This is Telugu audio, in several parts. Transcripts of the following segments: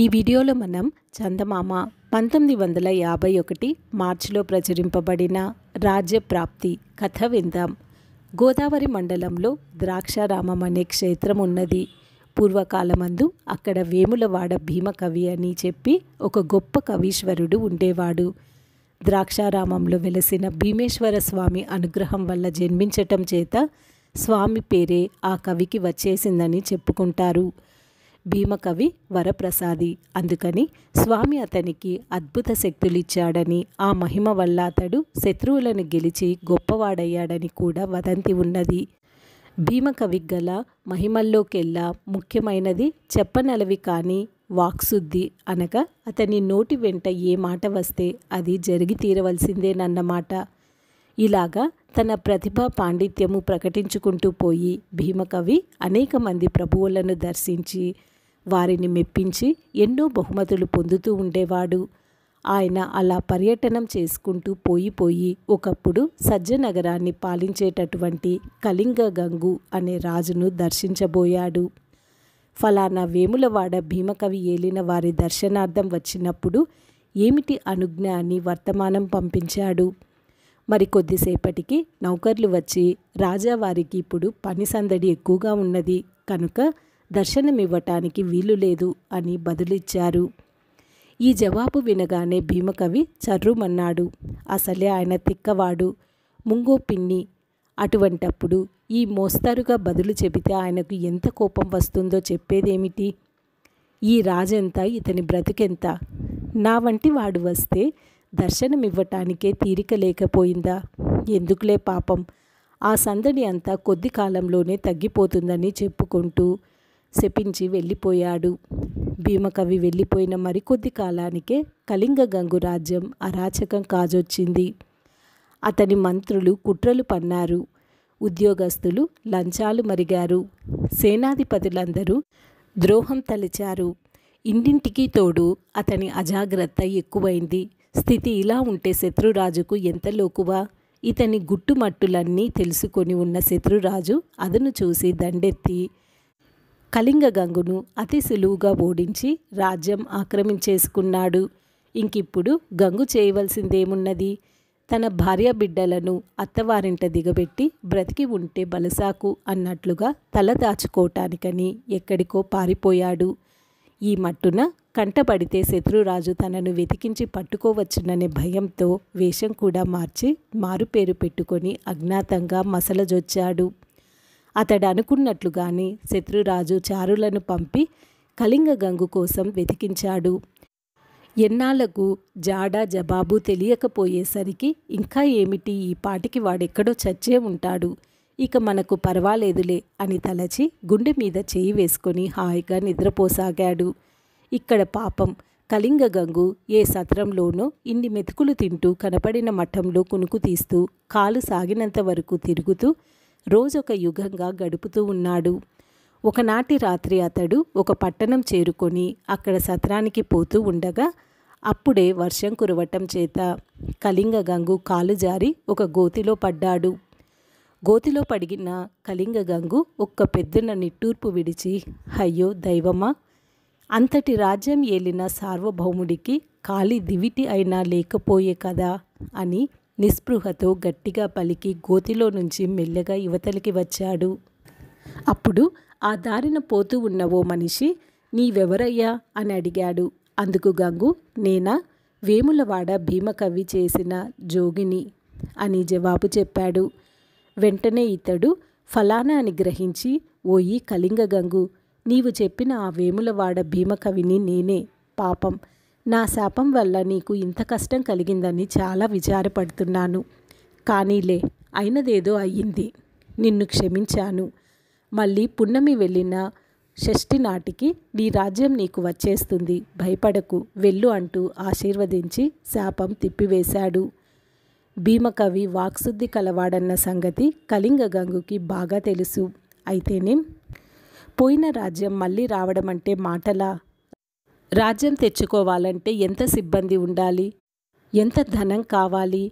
ఈ వీడియోలో మనం చందమామ పంతొమ్మిది వందల యాభై ఒకటి మార్చిలో ప్రచురింపబడిన రాజ్యప్రాప్తి కథ విందాం గోదావరి మండలంలో ద్రాక్షారామం అనే క్షేత్రం ఉన్నది పూర్వకాలమందు అక్కడ వేములవాడ భీమకవి అని చెప్పి ఒక గొప్ప కవీశ్వరుడు ఉండేవాడు ద్రాక్షారామంలో వెలసిన భీమేశ్వర స్వామి అనుగ్రహం వల్ల జన్మించటం చేత స్వామి పేరే ఆ కవికి వచ్చేసిందని చెప్పుకుంటారు భీమకవి వరప్రసాది అందుకని స్వామి అతనికి అద్భుత శక్తులిచ్చాడని ఆ మహిమ వల్ల అతడు శత్రువులను గెలిచి గొప్పవాడయ్యాడని కూడా వదంతి ఉన్నది భీమకవి గల మహిమల్లోకెల్లా ముఖ్యమైనది చెప్పనలవి కానీ వాక్శుద్ధి అనగా అతని నోటి వెంట ఏ మాట వస్తే అది జరిగి తీరవలసిందేనన్నమాట ఇలాగా తన ప్రతిభా పాండిత్యము ప్రకటించుకుంటూ పోయి భీమకవి అనేక మంది ప్రభువులను దర్శించి వారిని మెప్పించి ఎన్నో బహుమతులు పొందుతూ ఉండేవాడు ఆయన అలా పర్యటనం చేసుకుంటూ పోయిపోయి ఒకప్పుడు సజ్జనగరాన్ని పాలించేటటువంటి కళింగ గంగు అనే రాజును దర్శించబోయాడు ఫలానా వేములవాడ భీమకవి ఏలిన వారి దర్శనార్థం వచ్చినప్పుడు ఏమిటి అనుజ్ఞ అని వర్తమానం పంపించాడు మరి కొద్దిసేపటికి నౌకర్లు వచ్చి రాజావారికి ఇప్పుడు పని సందడి ఎక్కువగా ఉన్నది కనుక దర్శనమివ్వటానికి వీలు లేదు అని బదులిచ్చారు ఈ జవాబు వినగానే భీమకవి చర్రుమన్నాడు అసలే ఆయన తిక్కవాడు ముంగో పిన్ని అటువంటప్పుడు ఈ మోస్తరుగా బదులు చెబితే ఆయనకు ఎంత కోపం వస్తుందో చెప్పేదేమిటి ఈ రాజెంత ఇతని బ్రతికెంత నా వంటి వాడు వస్తే దర్శనమివ్వటానికే తీరిక లేకపోయిందా ఎందుకులే పాపం ఆ సందడి అంతా కొద్ది కాలంలోనే తగ్గిపోతుందని చెప్పుకుంటూ శపించి వెళ్ళిపోయాడు భీమకవి వెళ్ళిపోయిన మరికొద్ది కాలానికే కళింగ గంగు రాజ్యం అరాచకం కాజొచ్చింది అతని మంత్రులు కుట్రలు పన్నారు ఉద్యోగస్తులు లంచాలు మరిగారు సేనాధిపతులందరూ ద్రోహం తలిచారు ఇంటింటికి తోడు అతని అజాగ్రత్త ఎక్కువైంది స్థితి ఇలా ఉంటే శత్రురాజుకు ఎంత లోకువా ఇతని గుట్టుమట్టులన్నీ తెలుసుకొని ఉన్న శత్రురాజు అదను చూసి దండెత్తి కళింగ గంగును అతి సులువుగా ఓడించి రాజ్యం ఆక్రమించేసుకున్నాడు ఇంకిప్పుడు గంగు చేయవలసిందేమున్నది తన భార్య బిడ్డలను అత్తవారింట దిగబెట్టి బ్రతికి ఉంటే బలసాకు అన్నట్లుగా తల దాచుకోవటానికని ఎక్కడికో పారిపోయాడు ఈ మట్టున కంటపడితే శత్రురాజు తనను వెతికించి పట్టుకోవచ్చుననే భయంతో వేషం కూడా మార్చి మారుపేరు పెట్టుకొని అజ్ఞాతంగా మసలజొచ్చాడు అతడు అనుకున్నట్లుగానే శత్రురాజు చారులను పంపి కళింగ గంగు కోసం వెతికించాడు ఎన్నాళ్లకు జాడ జబాబు తెలియకపోయేసరికి ఇంకా ఏమిటి ఈ పాటికి వాడెక్కడో చచ్చే ఉంటాడు ఇక మనకు పర్వాలేదులే అని తలచి గుండె మీద చేయి వేసుకొని హాయిగా నిద్రపోసాగాడు ఇక్కడ పాపం కళింగ గంగు ఏ సత్రంలోనో ఇన్ని మెతుకులు తింటూ కనపడిన మఠంలో కునుకు తీస్తూ కాలు సాగినంత వరకు తిరుగుతూ రోజొక యుగంగా గడుపుతూ ఉన్నాడు ఒకనాటి రాత్రి అతడు ఒక పట్టణం చేరుకొని అక్కడ సత్రానికి పోతూ ఉండగా అప్పుడే వర్షం కురవటం చేత కలింగ గంగు కాలు జారి ఒక గోతిలో పడ్డాడు గోతిలో పడిగిన కలింగ గంగు ఒక్క పెద్దన నిట్టూర్పు విడిచి అయ్యో దైవమా అంతటి రాజ్యం ఏలిన సార్వభౌముడికి కాలి దివిటి అయినా లేకపోయే కదా అని నిస్పృహతో గట్టిగా పలికి గోతిలో నుంచి మెల్లగా యువతలకి వచ్చాడు అప్పుడు ఆ దారిన పోతూ ఉన్న ఓ మనిషి నీవెవరయ్యా అని అడిగాడు అందుకు గంగు నేనా వేములవాడ భీమకవి చేసిన జోగిని అని జవాబు చెప్పాడు వెంటనే ఇతడు ఫలానా అని గ్రహించి ఓయి కళింగ గంగు నీవు చెప్పిన ఆ వేములవాడ భీమకవిని నేనే పాపం నా శాపం వల్ల నీకు ఇంత కష్టం కలిగిందని చాలా విచారపడుతున్నాను కానీలే అయినదేదో అయ్యింది నిన్ను క్షమించాను మళ్ళీ పున్నమి వెళ్ళిన షష్ఠి నాటికి నీ రాజ్యం నీకు వచ్చేస్తుంది భయపడకు వెళ్ళు అంటూ ఆశీర్వదించి శాపం తిప్పివేశాడు భీమకవి వాక్శుద్ధి కలవాడన్న సంగతి కళింగ గంగుకి బాగా తెలుసు అయితేనే పోయిన రాజ్యం మళ్ళీ రావడం అంటే మాటలా రాజ్యం తెచ్చుకోవాలంటే ఎంత సిబ్బంది ఉండాలి ఎంత ధనం కావాలి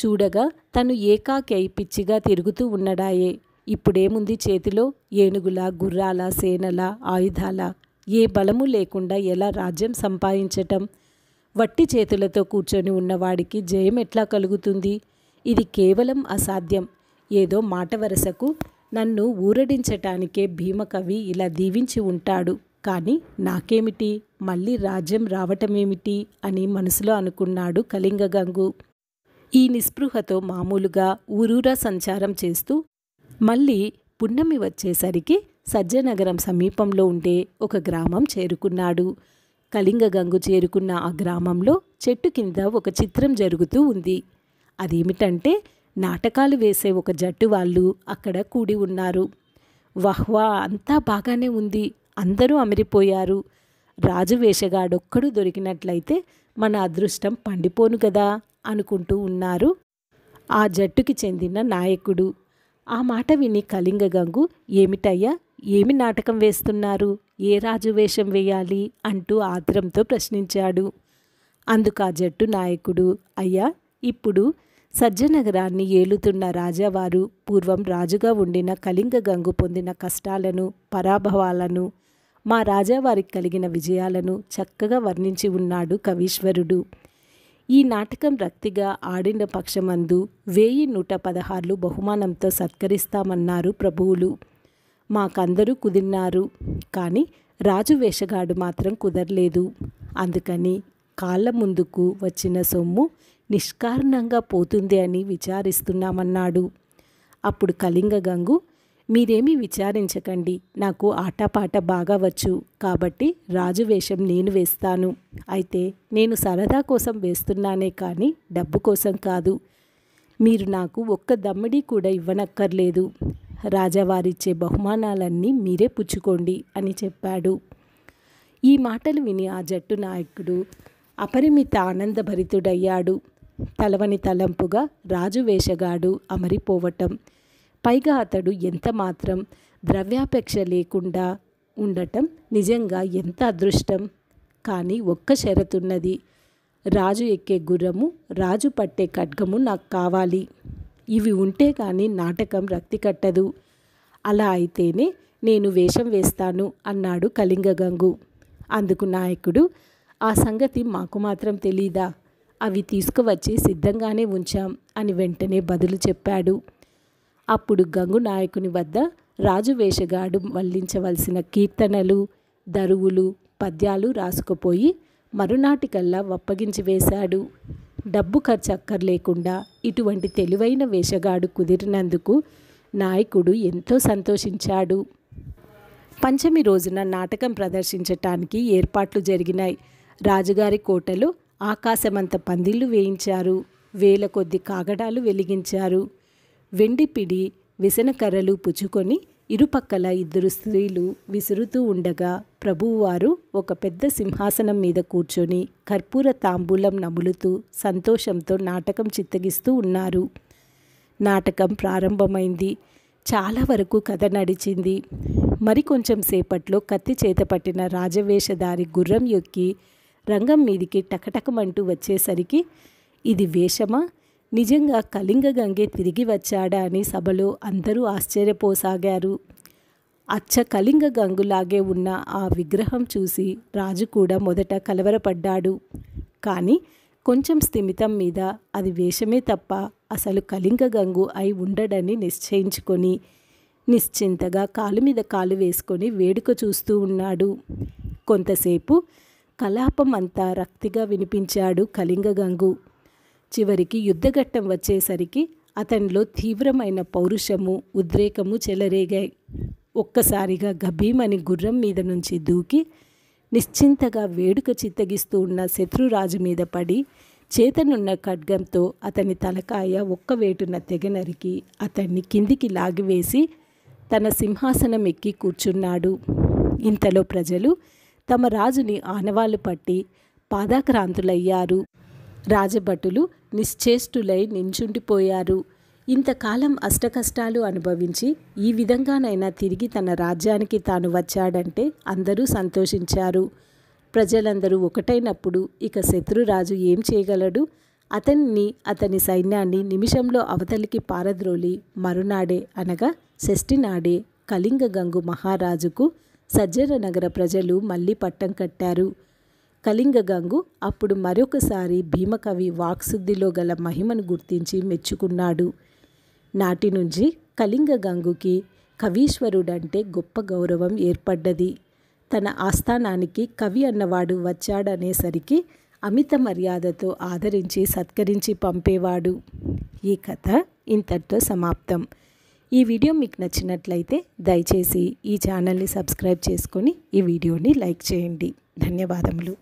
చూడగా తను ఏకాకై పిచ్చిగా తిరుగుతూ ఉన్నడాయే ఇప్పుడేముంది చేతిలో ఏనుగుల గుర్రాల సేనల ఆయుధాల ఏ బలము లేకుండా ఎలా రాజ్యం సంపాదించటం వట్టి చేతులతో కూర్చొని ఉన్నవాడికి జయం ఎట్లా కలుగుతుంది ఇది కేవలం అసాధ్యం ఏదో మాట వరసకు నన్ను ఊరడించటానికే భీమకవి ఇలా దీవించి ఉంటాడు కానీ నాకేమిటి మళ్ళీ రాజ్యం రావటమేమిటి అని మనసులో అనుకున్నాడు కళింగ గంగు ఈ నిస్పృహతో మామూలుగా ఊరూరా సంచారం చేస్తూ మళ్ళీ పున్నమి వచ్చేసరికి సజ్జనగరం సమీపంలో ఉండే ఒక గ్రామం చేరుకున్నాడు కళింగ గంగు చేరుకున్న ఆ గ్రామంలో చెట్టు కింద ఒక చిత్రం జరుగుతూ ఉంది అదేమిటంటే నాటకాలు వేసే ఒక జట్టు వాళ్ళు అక్కడ కూడి ఉన్నారు వహ్వా అంతా బాగానే ఉంది అందరూ అమిరిపోయారు రాజు వేషగాడొక్కడు దొరికినట్లయితే మన అదృష్టం పండిపోను కదా అనుకుంటూ ఉన్నారు ఆ జట్టుకి చెందిన నాయకుడు ఆ మాట విని కళింగ గంగు ఏమిటయ్యా ఏమి నాటకం వేస్తున్నారు ఏ రాజు వేషం వేయాలి అంటూ ఆత్రంతో ప్రశ్నించాడు అందుకు ఆ జట్టు నాయకుడు అయ్యా ఇప్పుడు సజ్జనగరాన్ని ఏలుతున్న రాజావారు పూర్వం రాజుగా ఉండిన కళింగ గంగు పొందిన కష్టాలను పరాభవాలను మా రాజావారికి కలిగిన విజయాలను చక్కగా వర్ణించి ఉన్నాడు కవీశ్వరుడు ఈ నాటకం రక్తిగా ఆడిన పక్షమందు వెయ్యి నూట పదహార్లు బహుమానంతో సత్కరిస్తామన్నారు ప్రభువులు మాకందరూ కుదిరినారు కానీ రాజు వేషగాడు మాత్రం కుదరలేదు అందుకని కాళ్ళ ముందుకు వచ్చిన సొమ్ము నిష్కారణంగా పోతుంది అని విచారిస్తున్నామన్నాడు అప్పుడు కలింగ గంగు మీరేమీ విచారించకండి నాకు ఆటపాట బాగా వచ్చు కాబట్టి రాజు వేషం నేను వేస్తాను అయితే నేను సరదా కోసం వేస్తున్నానే కానీ డబ్బు కోసం కాదు మీరు నాకు ఒక్క దమ్మిడి కూడా ఇవ్వనక్కర్లేదు రాజావారిచ్చే బహుమానాలన్నీ మీరే పుచ్చుకోండి అని చెప్పాడు ఈ మాటలు విని ఆ జట్టు నాయకుడు అపరిమిత ఆనందభరితుడయ్యాడు తలవని తలంపుగా రాజు వేషగాడు అమరిపోవటం పైగా అతడు ఎంత మాత్రం ద్రవ్యాపేక్ష లేకుండా ఉండటం నిజంగా ఎంత అదృష్టం కానీ ఒక్క షరతున్నది రాజు ఎక్కే గుర్రము రాజు పట్టే ఖడ్గము నాకు కావాలి ఇవి ఉంటే కానీ నాటకం రక్తి కట్టదు అలా అయితేనే నేను వేషం వేస్తాను అన్నాడు కళింగగంగు అందుకు నాయకుడు ఆ సంగతి మాకు మాత్రం తెలీదా అవి తీసుకువచ్చి సిద్ధంగానే ఉంచాం అని వెంటనే బదులు చెప్పాడు అప్పుడు గంగు నాయకుని వద్ద రాజు వేషగాడు మళ్లించవలసిన కీర్తనలు దరువులు పద్యాలు రాసుకుపోయి మరునాటికల్లా వప్పగించి వేశాడు డబ్బు ఖర్చు అక్కర్లేకుండా ఇటువంటి తెలివైన వేషగాడు కుదిరినందుకు నాయకుడు ఎంతో సంతోషించాడు పంచమి రోజున నాటకం ప్రదర్శించటానికి ఏర్పాట్లు జరిగినాయి రాజుగారి కోటలో ఆకాశమంత పందిళ్లు వేయించారు వేల కొద్ది కాగడాలు వెలిగించారు వెండి పిడి విసనకర్రలు పుచ్చుకొని ఇరుపక్కల ఇద్దరు స్త్రీలు విసురుతూ ఉండగా ప్రభువువారు ఒక పెద్ద సింహాసనం మీద కూర్చొని కర్పూర తాంబూలం నములుతూ సంతోషంతో నాటకం చిత్తగిస్తూ ఉన్నారు నాటకం ప్రారంభమైంది చాలా వరకు కథ నడిచింది మరి కొంచెం సేపట్లో కత్తి చేతపట్టిన రాజవేషధారి గుర్రం యొక్క రంగం మీదికి టకటకమంటూ వచ్చేసరికి ఇది వేషమా నిజంగా కలింగ గంగే తిరిగి వచ్చాడా అని సభలో అందరూ ఆశ్చర్యపోసాగారు అచ్చ కలింగ గంగులాగే ఉన్న ఆ విగ్రహం చూసి రాజు కూడా మొదట కలవరపడ్డాడు కానీ కొంచెం స్థిమితం మీద అది వేషమే తప్ప అసలు కలింగ గంగు అయి ఉండడని నిశ్చయించుకొని నిశ్చింతగా కాలు మీద కాలు వేసుకొని వేడుక చూస్తూ ఉన్నాడు కొంతసేపు కలాపం అంతా రక్తిగా వినిపించాడు కలింగ గంగు చివరికి యుద్ధఘట్టం వచ్చేసరికి అతనిలో తీవ్రమైన పౌరుషము ఉద్రేకము చెలరేగాయి ఒక్కసారిగా గభీమని గుర్రం మీద నుంచి దూకి నిశ్చింతగా వేడుక చిత్తగిస్తూ ఉన్న శత్రురాజు మీద పడి చేతనున్న ఖడ్గంతో అతని తలకాయ ఒక్క వేటున నరికి అతన్ని కిందికి లాగివేసి తన సింహాసనం ఎక్కి కూర్చున్నాడు ఇంతలో ప్రజలు తమ రాజుని ఆనవాళ్ళు పట్టి పాదాక్రాంతులయ్యారు రాజభటులు నిశ్చేష్టులై నించుండిపోయారు ఇంతకాలం అష్టకష్టాలు అనుభవించి ఈ విధంగానైనా తిరిగి తన రాజ్యానికి తాను వచ్చాడంటే అందరూ సంతోషించారు ప్రజలందరూ ఒకటైనప్పుడు ఇక శత్రురాజు ఏం చేయగలడు అతన్ని అతని సైన్యాన్ని నిమిషంలో అవతలికి పారద్రోలి మరునాడే అనగా షష్టినాడే కళింగ గంగు మహారాజుకు సజ్జర నగర ప్రజలు మళ్ళీ పట్టం కట్టారు కళింగగంగు అప్పుడు మరొకసారి భీమకవి వాక్శుద్ధిలో గల మహిమను గుర్తించి మెచ్చుకున్నాడు నాటి నుంచి కళింగగంగుకి కవీశ్వరుడంటే గొప్ప గౌరవం ఏర్పడ్డది తన ఆస్థానానికి కవి అన్నవాడు వచ్చాడనేసరికి అమిత మర్యాదతో ఆదరించి సత్కరించి పంపేవాడు ఈ కథ ఇంతటితో సమాప్తం ఈ వీడియో మీకు నచ్చినట్లయితే దయచేసి ఈ ఛానల్ని సబ్స్క్రైబ్ చేసుకొని ఈ వీడియోని లైక్ చేయండి ధన్యవాదములు